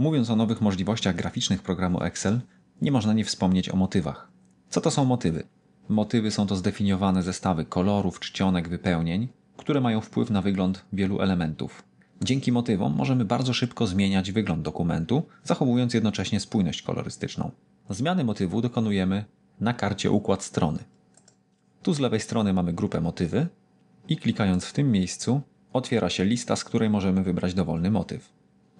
Mówiąc o nowych możliwościach graficznych programu Excel, nie można nie wspomnieć o motywach. Co to są motywy? Motywy są to zdefiniowane zestawy kolorów, czcionek, wypełnień, które mają wpływ na wygląd wielu elementów. Dzięki motywom możemy bardzo szybko zmieniać wygląd dokumentu, zachowując jednocześnie spójność kolorystyczną. Zmiany motywu dokonujemy na karcie układ strony. Tu z lewej strony mamy grupę motywy i klikając w tym miejscu otwiera się lista, z której możemy wybrać dowolny motyw.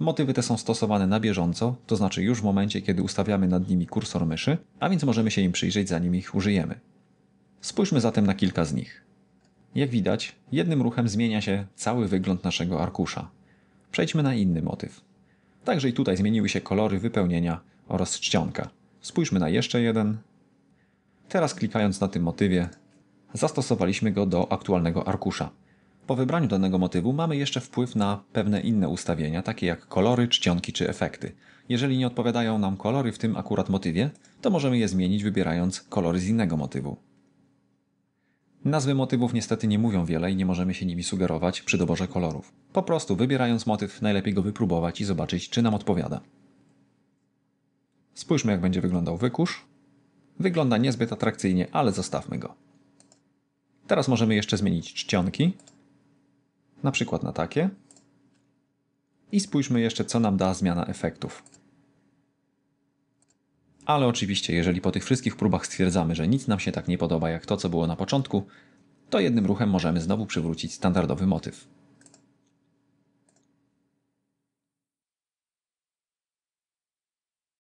Motywy te są stosowane na bieżąco, to znaczy już w momencie, kiedy ustawiamy nad nimi kursor myszy, a więc możemy się im przyjrzeć zanim ich użyjemy. Spójrzmy zatem na kilka z nich. Jak widać, jednym ruchem zmienia się cały wygląd naszego arkusza. Przejdźmy na inny motyw. Także i tutaj zmieniły się kolory wypełnienia oraz czcionka. Spójrzmy na jeszcze jeden. Teraz klikając na tym motywie, zastosowaliśmy go do aktualnego arkusza. Po wybraniu danego motywu mamy jeszcze wpływ na pewne inne ustawienia, takie jak kolory, czcionki czy efekty. Jeżeli nie odpowiadają nam kolory w tym akurat motywie, to możemy je zmienić wybierając kolory z innego motywu. Nazwy motywów niestety nie mówią wiele i nie możemy się nimi sugerować przy doborze kolorów. Po prostu wybierając motyw najlepiej go wypróbować i zobaczyć, czy nam odpowiada. Spójrzmy jak będzie wyglądał wykusz. Wygląda niezbyt atrakcyjnie, ale zostawmy go. Teraz możemy jeszcze zmienić czcionki na przykład na takie. I spójrzmy jeszcze, co nam da zmiana efektów. Ale oczywiście, jeżeli po tych wszystkich próbach stwierdzamy, że nic nam się tak nie podoba jak to, co było na początku, to jednym ruchem możemy znowu przywrócić standardowy motyw.